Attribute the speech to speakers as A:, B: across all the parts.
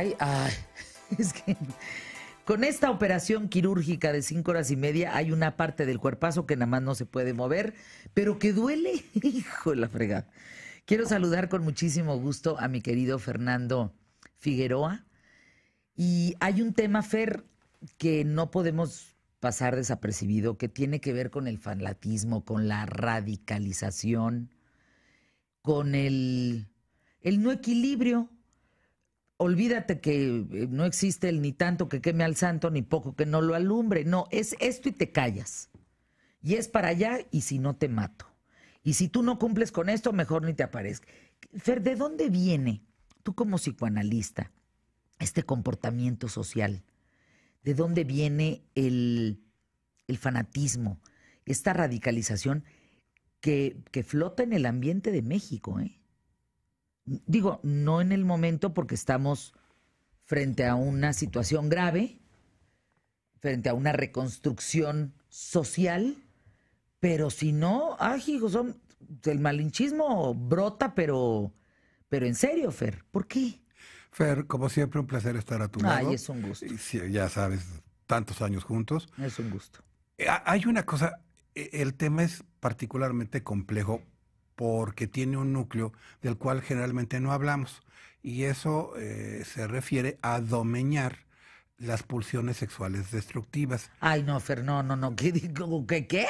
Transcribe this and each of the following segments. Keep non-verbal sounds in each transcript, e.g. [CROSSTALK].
A: [LAUGHS] que con esta operación quirúrgica de cinco horas y media hay una parte del cuerpazo que nada más no se puede mover, pero que duele, [LAUGHS] hijo de la fregada. Quiero saludar con muchísimo gusto a mi querido Fernando Figueroa. Y hay un tema, Fer, que no podemos pasar desapercibido, que tiene que ver con el fanatismo, con la radicalización, con el, el no equilibrio olvídate que eh, no existe el ni tanto que queme al santo, ni poco que no lo alumbre. No, es esto y te callas. Y es para allá y si no te mato. Y si tú no cumples con esto, mejor ni te aparezca. Fer, ¿de dónde viene tú como psicoanalista este comportamiento social? ¿De dónde viene el, fanatismo, esta radicalización que, que flota en el ambiente de México? ¿eh? digo, no en el momento porque estamos frente a una situación grave, frente a una reconstrucción social, pero si no, ay, el malinchismo brota, pero, pero en serio, Fer, ¿por qué? Fer, como siempre, un placer estar a tu ay, es
B: un gusto. Ya sabes, tantos años juntos. Es un gusto. Eh, hay una cosa, eh, el tema es particularmente complejo porque tiene un núcleo del cual generalmente no hablamos. Y eso eh, se
A: refiere a domeñar las pulsiones sexuales destructivas. Ay, no, Fer, no, no, no, ¿qué dijo? ¿Qué? ¿Qué,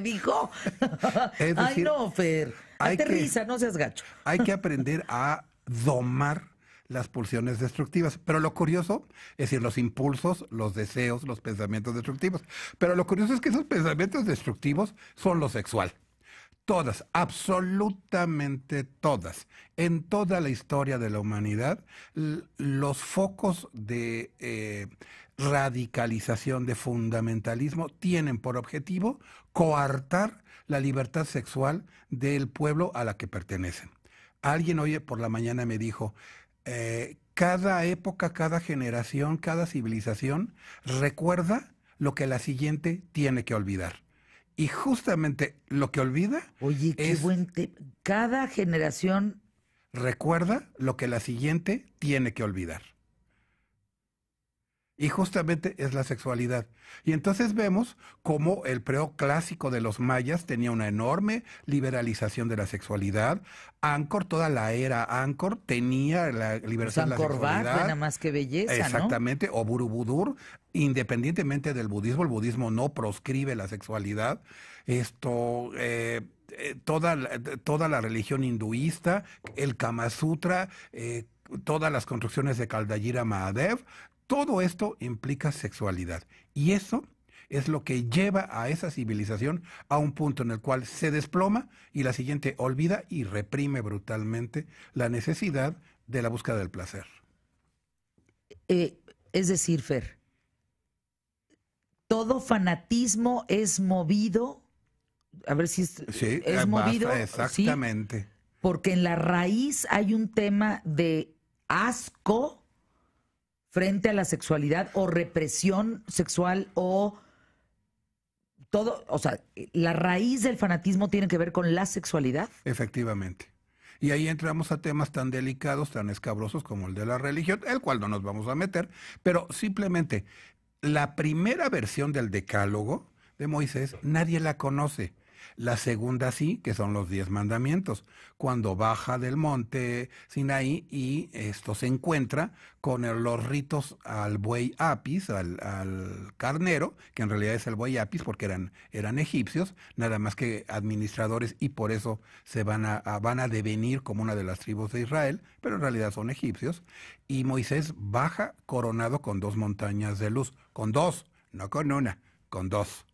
A: [LAUGHS] dijo? [LAUGHS] Ay, no, Fer, aterriza, no seas gacho. Hay que [LAUGHS] aprender a domar las pulsiones
B: destructivas. Pero lo curioso, es decir, los impulsos, los deseos, los pensamientos destructivos. Pero lo curioso es que esos pensamientos destructivos son lo sexual todas, absolutamente todas, en toda la historia de la humanidad, los focos de eh, radicalización, de fundamentalismo, tienen por objetivo coartar la libertad sexual del pueblo a la que pertenecen. Alguien hoy por la mañana me dijo, eh, cada época, cada generación, cada civilización recuerda lo que la siguiente tiene que olvidar. Y justamente lo que olvida. Oye, qué es, Cada generación. Recuerda lo que la siguiente tiene que olvidar. Y justamente es la sexualidad. Y entonces vemos cómo el preo clásico de los mayas tenía una enorme liberalización de la sexualidad. Ancor, toda la era Ancor tenía la libertad de la pues sexualidad. nada
A: más que belleza. Exactamente,
B: o Burubudur, independientemente del budismo, el budismo no proscribe la sexualidad. Esto. Eh, eh, toda, toda la religión hinduista, el Kama Sutra, eh, todas las construcciones de Kaldayira Mahadev, todo esto implica sexualidad y eso es lo que lleva a esa civilización a un punto en el cual se desploma y la siguiente olvida y reprime brutalmente la necesidad de la búsqueda del placer.
A: Eh, es decir, Fer, todo fanatismo es movido, a ver si es, eh, movido. Exactamente. Porque en la raíz hay un tema de asco frente a la sexualidad o represión sexual o todo, o sea, la raíz del fanatismo tiene que ver con la sexualidad.
B: Efectivamente. Y ahí entramos a temas tan delicados, tan escabrosos como el de la religión, el cual no nos vamos a meter, pero simplemente la primera versión del decálogo de Moisés nadie la conoce. La segunda sí, que son los diez mandamientos, cuando baja del monte Sinaí y esto se encuentra con los ritos al buey apis, al, carnero, que en realidad es el buey apis porque eran, eran egipcios, nada más que administradores y por eso se van van a devenir como una de las tribus de Israel, pero en realidad son egipcios. Y Moisés baja coronado con dos montañas de luz, con dos, no con una, con dos.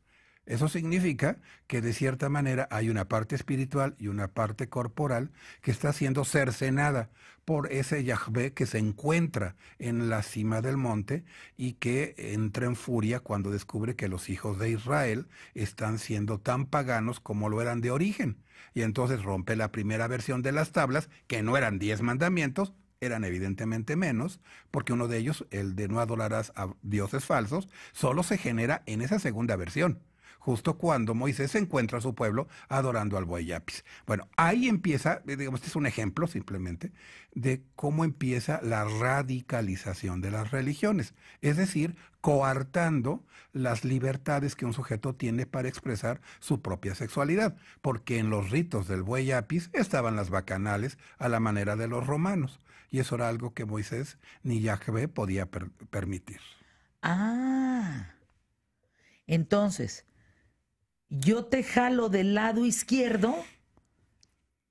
B: Eso significa que de cierta manera hay una parte espiritual y una parte corporal que está siendo cercenada por ese Yahvé que se encuentra en la cima del monte y que entra en furia cuando descubre que los hijos de Israel están siendo tan paganos como lo eran de origen. Y entonces rompe la primera versión de las tablas, que no eran diez mandamientos, eran evidentemente menos, porque uno de ellos, el de no adorarás a dioses falsos, solo se genera en esa segunda versión justo cuando Moisés encuentra a su pueblo adorando al buey Bueno, ahí empieza, eh, digamos, este es un ejemplo simplemente de cómo empieza la radicalización de las religiones, es decir, coartando las libertades que un sujeto tiene para expresar su propia sexualidad, porque en los ritos del buey estaban las bacanales a la manera de los romanos, y eso era algo que Moisés ni Yahvé podía permitir.
A: Ah. Entonces, yo te jalo del lado izquierdo,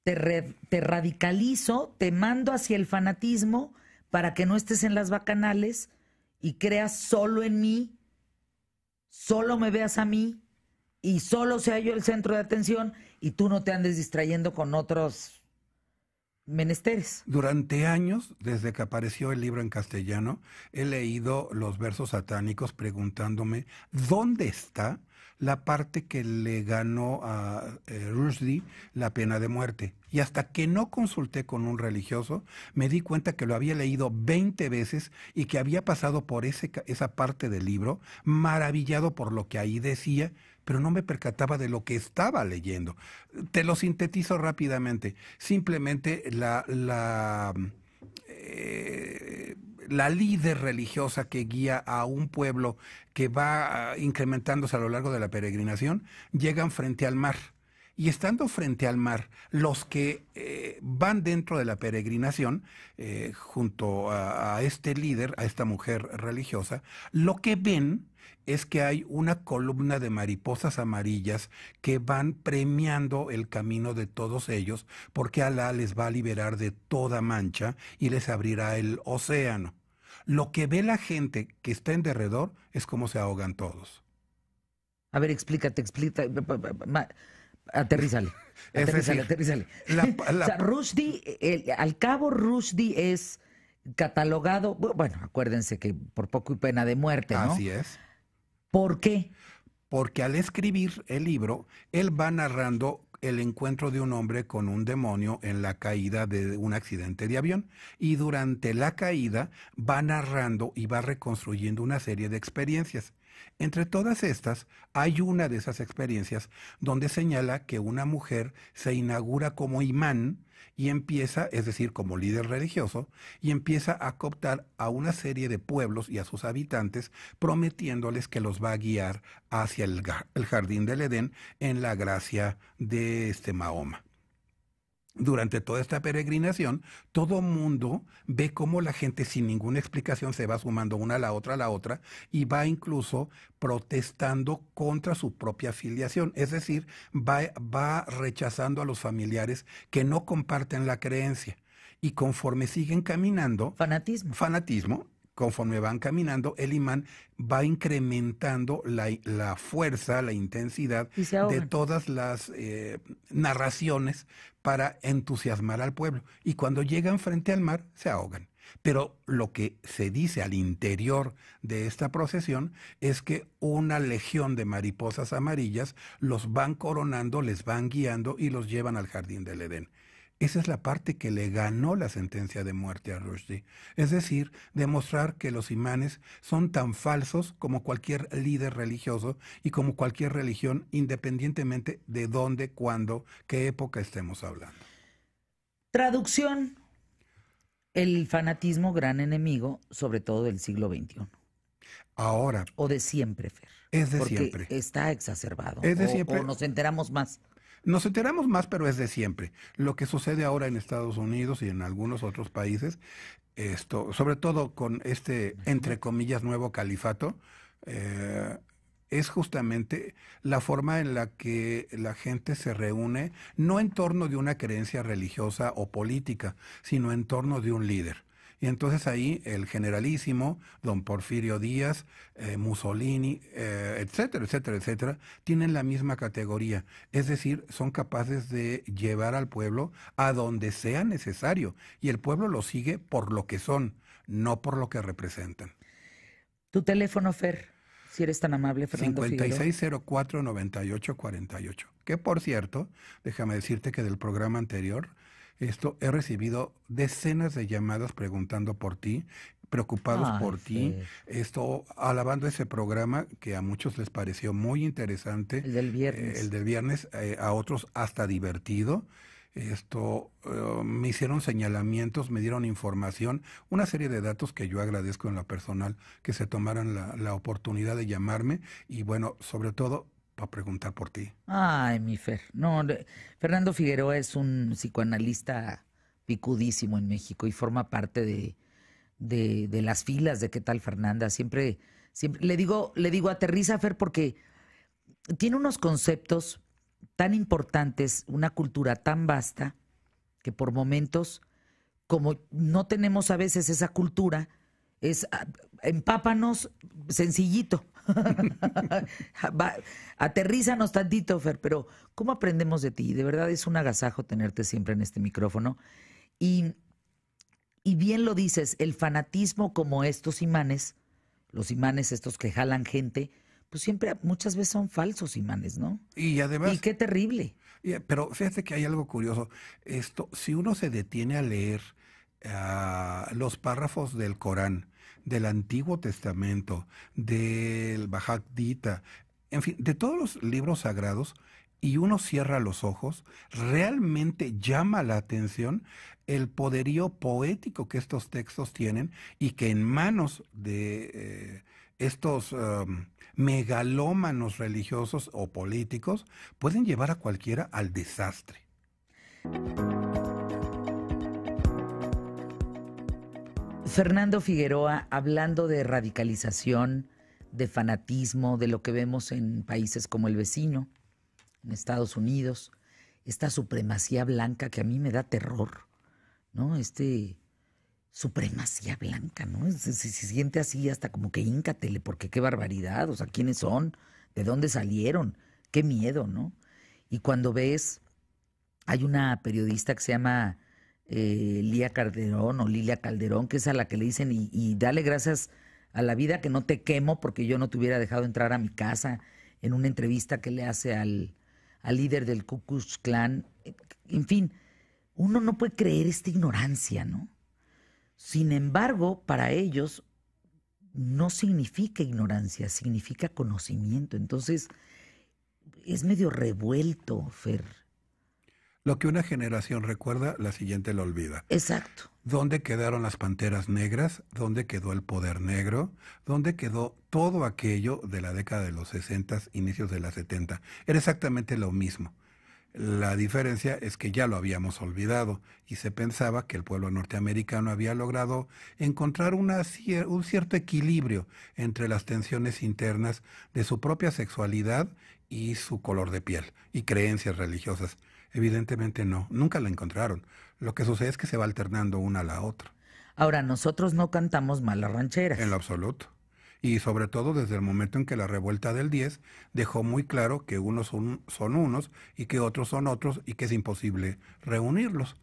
A: te, radicalizo, te mando hacia el fanatismo para que no estés en las bacanales y creas solo en mí, solo me veas a mí y solo sea yo el centro de atención y tú no te andes distrayendo con otros menesteres.
B: Durante años, desde que apareció el libro en castellano, he leído los versos satánicos preguntándome, ¿dónde está la parte que le ganó a eh, Rushdie la pena de muerte. Y hasta que no consulté con un religioso, me di cuenta que lo había leído 20 veces y que había pasado por ese, esa parte del libro, maravillado por lo que ahí decía, pero no me percataba de lo que estaba leyendo. Te lo sintetizo rápidamente. Simplemente la... la eh, la líder religiosa que guía a un pueblo que va ah, incrementándose a lo largo de la peregrinación, llegan frente al mar. Y estando frente al mar, los que eh, van dentro de la peregrinación, eh, junto a este líder, a esta mujer religiosa, lo que ven es que hay una columna de mariposas amarillas que van premiando el camino de todos ellos porque Alá les va a liberar de toda mancha y les abrirá el océano. Lo que ve la gente que está en derredor es como se ahogan todos.
A: A ver, explícate, explícate. Aterrízale. aterrizale, [LAUGHS] aterrízale, [LAUGHS] al cabo Rushdie es catalogado, bueno, acuérdense que por poco y pena de muerte, ¿no? Así es ¿Por qué?
B: Porque al escribir el libro, él va narrando el encuentro de un hombre con un demonio en la caída de un accidente de avión y durante la caída va narrando y va reconstruyendo una serie de experiencias. Entre todas estas, hay una de esas experiencias donde señala que una mujer se inaugura como imán y empieza, es decir, como líder religioso, y empieza a cooptar a una serie de pueblos y a sus habitantes, prometiéndoles que los va a guiar hacia el, jardín del Edén en la gracia de este Mahoma durante toda esta peregrinación, todo mundo ve cómo la gente sin ninguna explicación se va sumando una a la otra a la otra y va incluso protestando contra su propia afiliación. Es decir, va, va rechazando a los familiares que no comparten la creencia y conforme siguen caminando. Fanatismo. Fanatismo conforme van caminando, el imán va incrementando la, fuerza, la intensidad de todas las eh, narraciones para entusiasmar al pueblo. Y cuando llegan frente al mar, se ahogan. Pero lo que se dice al interior de esta procesión es que una legión de mariposas amarillas los van coronando, les van guiando y los llevan al jardín del Edén. Esa es la parte que le ganó la sentencia de muerte a Rushdie, es decir, demostrar que los imanes son tan falsos como cualquier líder religioso y como cualquier religión, independientemente de dónde, cuándo, qué época estemos hablando.
A: Traducción. El fanatismo gran enemigo, sobre todo del siglo XXI. Ahora. O de siempre, Fer. Es de siempre. Está exacerbado. Es de siempre. O nos enteramos más. Nos enteramos más, pero es de siempre.
B: Lo que sucede ahora en Estados Unidos y en algunos otros países, esto, sobre todo con este, entre comillas, nuevo califato, eh, es justamente la forma en la que la gente se reúne, no en torno de una creencia religiosa o política, sino en torno de un líder. Y entonces ahí el generalísimo, don Porfirio Díaz, eh, Mussolini, eh, etcétera, etcétera, etcétera, tienen la misma categoría. Es decir, son capaces de llevar al pueblo a donde sea necesario. Y el pueblo lo sigue por lo que son, no por lo que representan.
A: Tu teléfono, Fer, si eres tan amable, Fernando.
B: 5604-9848. Que por cierto, déjame decirte que del programa anterior esto, he recibido decenas de llamadas preguntando por ti, preocupados ah, por ti, esto alabando ese programa que a muchos les pareció muy interesante. El del viernes. Eh, el del viernes, eh, a otros hasta divertido. Esto eh, me hicieron señalamientos, me dieron información, una serie de datos que yo agradezco en lo personal que se tomaran la oportunidad de llamarme y bueno, sobre todo para preguntar por ti.
A: Ay, mi Fer. No, Fernando Figueroa es un psicoanalista picudísimo en México y forma parte de, de, las filas de qué tal Fernanda. Siempre, siempre le digo, le digo, aterriza, Fer, porque tiene unos conceptos tan importantes, una cultura tan vasta, que por momentos, como no tenemos a veces esa cultura, es ah, empápanos sencillito. [LAUGHS] Va, aterrízanos tantito, Fer, pero ¿cómo aprendemos de ti? De verdad es un agasajo tenerte siempre en este micrófono. Y, y bien lo dices, el fanatismo como estos imanes, los imanes estos que jalan gente, pues siempre muchas veces son falsos imanes, ¿no? Y además... Y qué terrible. Pero fíjate que hay algo curioso.
B: Esto, si uno se detiene a leer ah, los párrafos del Corán, del Antiguo Testamento, del Bajadita, en fin, de todos los libros sagrados, y uno cierra los ojos, realmente llama la atención el poderío poético que estos textos tienen y que en manos de eh, estos um, megalómanos religiosos o políticos pueden llevar a cualquiera al desastre.
A: Fernando Figueroa, hablando de radicalización, de fanatismo, de lo que vemos en países como el vecino, en Estados Unidos, esta supremacía blanca que a mí me da terror, ¿no? Este supremacía blanca, ¿no? Se, se, se siente así hasta como que íncatele, porque qué barbaridad, o sea, ¿quiénes son? ¿De dónde salieron? Qué miedo, ¿no? Y cuando ves, hay una periodista que se llama eh, Lía Calderón o Lilia Calderón, que es a la que le dicen, y, dale gracias a la vida que no te quemo porque yo no te hubiera dejado entrar a mi casa en una entrevista que le hace al, al líder del Ku Klux Klan. En fin, uno no puede creer esta ignorancia, ¿no? Sin embargo, para ellos no significa ignorancia, significa conocimiento. Entonces, es medio revuelto, Fer
B: lo que una generación recuerda, la siguiente lo olvida. Exacto. ¿Dónde quedaron las panteras negras? ¿Dónde quedó el poder negro? ¿Dónde quedó todo aquello de la década de los 60, inicios de la 70? Era exactamente lo mismo. La diferencia es que ya lo habíamos olvidado y se pensaba que el pueblo norteamericano había logrado encontrar un cierto equilibrio entre las tensiones internas de su propia sexualidad y su color de piel y creencias religiosas. Evidentemente no, nunca la encontraron. Lo que sucede es que se va alternando una a la otra. Ahora, nosotros no cantamos mal ranchera. rancheras. En lo absoluto. Y sobre todo desde el momento en que la revuelta del 10 dejó muy claro que unos son unos y que otros son otros y que es imposible reunirlos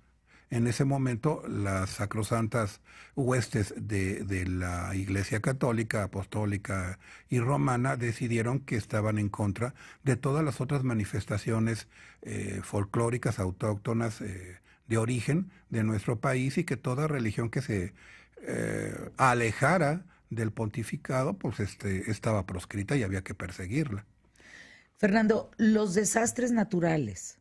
B: en ese momento las sacrosantas huestes de, de la Iglesia Católica, Apostólica y Romana decidieron que estaban en contra de todas las otras manifestaciones eh, folclóricas, autóctonas, eh, de origen de nuestro país y que toda religión que se eh, alejara del pontificado, pues este, estaba proscrita y había que perseguirla.
A: Fernando, los desastres naturales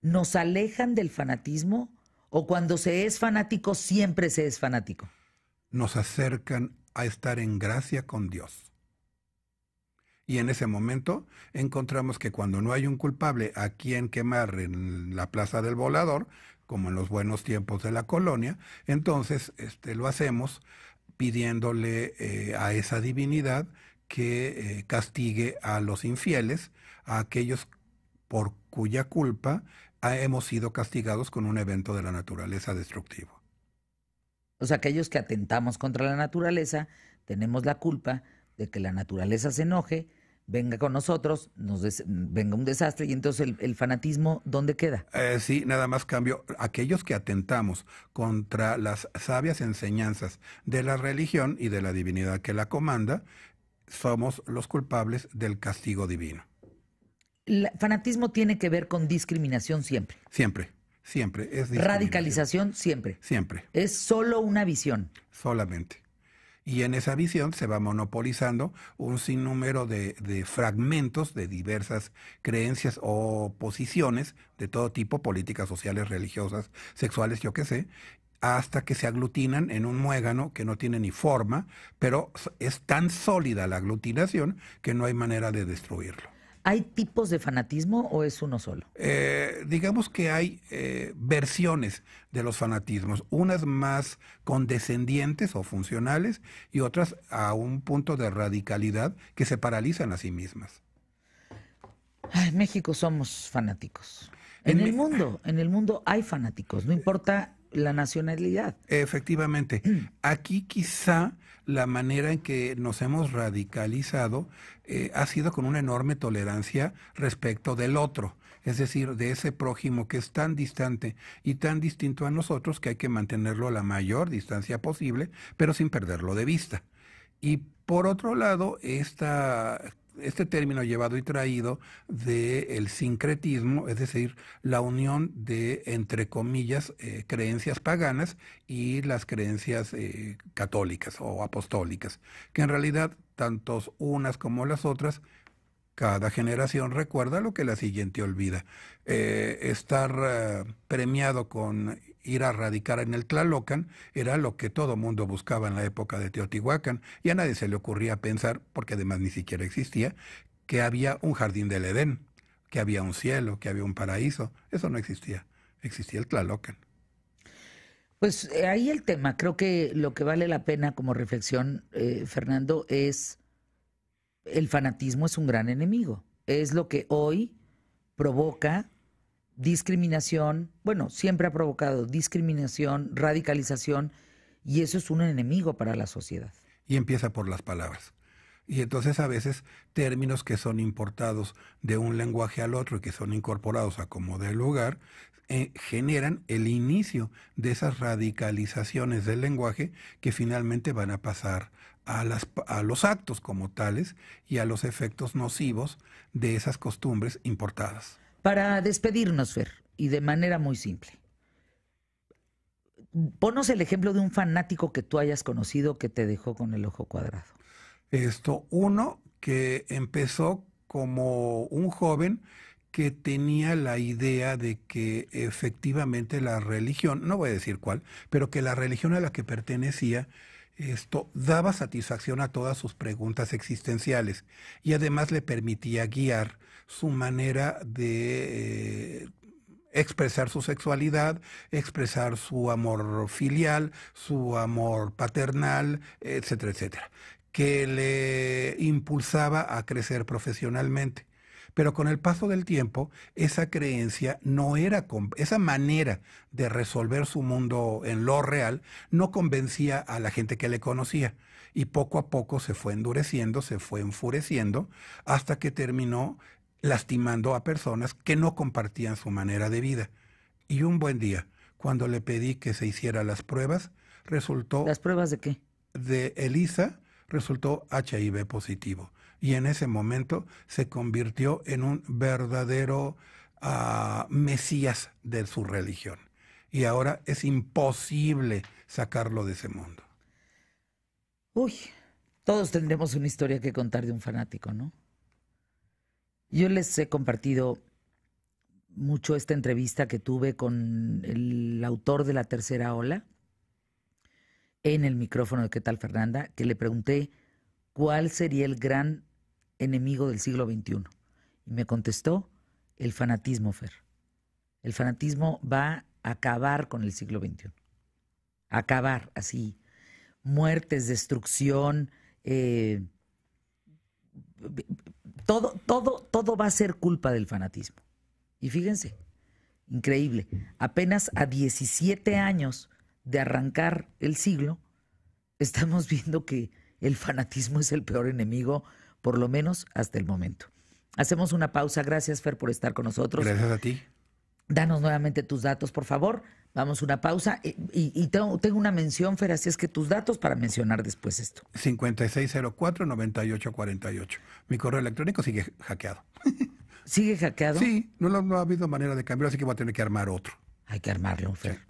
A: nos alejan del fanatismo ¿O cuando se es fanático siempre se es fanático?
B: Nos acercan a estar en gracia con Dios. Y en ese momento encontramos que cuando no hay un culpable a quien quemar en la plaza del volador, como en los buenos tiempos de la colonia, entonces este, lo hacemos pidiéndole eh, a esa divinidad que eh, castigue a los infieles, a aquellos por cuya culpa hemos sido castigados
A: con un evento de la naturaleza destructivo. O sea, aquellos que atentamos contra la naturaleza, tenemos la culpa de que la naturaleza se enoje, venga con nosotros, nos venga un desastre y entonces el, fanatismo, ¿dónde queda?
B: Eh, sí, nada más cambio. Aquellos que atentamos contra las sabias enseñanzas de la religión y de la divinidad que la comanda, somos los culpables del castigo
A: divino el fanatismo tiene que ver con discriminación siempre. Siempre, siempre. Es Radicalización siempre. Siempre. Es solo una visión. Solamente.
B: Y en esa visión se va monopolizando un sinnúmero de, de fragmentos de diversas creencias o posiciones de todo tipo, políticas, sociales, religiosas, sexuales, yo qué sé, hasta que se aglutinan en un muégano que no tiene ni forma, pero es tan sólida la aglutinación que no hay manera de destruirlo.
A: ¿Hay tipos de fanatismo o es uno solo?
B: Eh, digamos que hay eh, versiones de los fanatismos, unas más condescendientes o funcionales y otras a un punto de radicalidad que se paralizan a sí mismas.
A: en México somos fanáticos. en el mundo, en el mundo hay fanáticos, no importa la nacionalidad.
B: Efectivamente. Mm.
A: Aquí quizá
B: la manera en que nos hemos radicalizado eh, ha sido con una enorme tolerancia respecto del otro, es decir, de ese prójimo que es tan distante y tan distinto a nosotros que hay que mantenerlo a la mayor distancia posible, pero sin perderlo de vista. Y por otro lado, esta este término llevado y traído del sincretismo, es decir, la unión de, entre comillas, eh, creencias paganas y las creencias eh, católicas o apostólicas, que en realidad, tantos unas como las otras, cada generación recuerda lo que la siguiente olvida. Eh, estar premiado con ir a radicar en el Tlalocan era lo que todo mundo buscaba en la época de Teotihuacán y a nadie se le ocurría pensar, porque además ni siquiera existía, que había un jardín del Edén, que había un cielo, que había un paraíso. Eso no existía, existía
A: el Tlalocan. Pues eh, ahí el tema, creo que lo que vale la pena como reflexión, eh, Fernando, es el fanatismo es un gran enemigo, es lo que hoy provoca discriminación, bueno, siempre ha provocado discriminación, radicalización, y eso es un enemigo para la sociedad.
B: Y empieza por las palabras. Y entonces a veces términos que son importados de un lenguaje al otro y que son incorporados a como del lugar, eh, generan el inicio de esas radicalizaciones del lenguaje que finalmente van a pasar a, las, a los actos como tales y a los efectos nocivos
A: de esas costumbres importadas. Para despedirnos, Fer, y de manera muy simple. Ponos el ejemplo de un fanático que tú hayas conocido que te dejó con el ojo cuadrado. Esto, uno que empezó
B: como un joven que tenía la idea de que efectivamente la religión, no voy a decir cuál, pero que la religión a la que pertenecía, esto daba satisfacción a todas sus preguntas existenciales y además le permitía guiar su manera de eh, expresar su sexualidad, expresar su amor filial, su amor paternal, etcétera, etcétera, que le impulsaba a crecer profesionalmente. Pero con el paso del tiempo, esa creencia no era, esa manera de resolver su mundo en lo real, no convencía a la gente que le conocía. Y poco a poco se fue endureciendo, se fue enfureciendo, hasta que terminó lastimando a personas que no compartían su manera de vida. Y un buen día, cuando le pedí que se hiciera las pruebas, resultó... ¿Las pruebas de qué? De Elisa resultó HIV positivo. Y en ese momento se convirtió en un verdadero ah, mesías de su religión.
A: Y ahora es imposible sacarlo de ese mundo. Uy, todos tendremos una historia que contar de un fanático, ¿no? Yo les he compartido mucho esta entrevista que tuve con el autor de La Tercera Ola en el micrófono de ¿Qué tal Fernanda? que le pregunté cuál sería el gran enemigo del siglo XXI. Y me contestó el fanatismo, Fer. El fanatismo va a acabar con el siglo XXI. Acabar así. Muertes, destrucción, eh, todo, todo, todo va a ser culpa del fanatismo. Y fíjense, increíble, apenas a 17 años de arrancar el siglo, estamos [LAUGHS] viendo que el fanatismo es el peor enemigo, por lo menos hasta el momento. Hacemos una pausa. Gracias, Fer, por estar con nosotros. Gracias a ti. Danos nuevamente tus datos, por favor. Vamos una pausa y, tengo, una mención, Fer, así es que tus datos para mencionar después esto. 5604-9848. Mi correo electrónico sigue hackeado.
B: ¿Sigue hackeado? Sí, no, ha habido manera de cambiarlo, así que voy a tener que armar otro. Hay que
A: armarlo, Fer.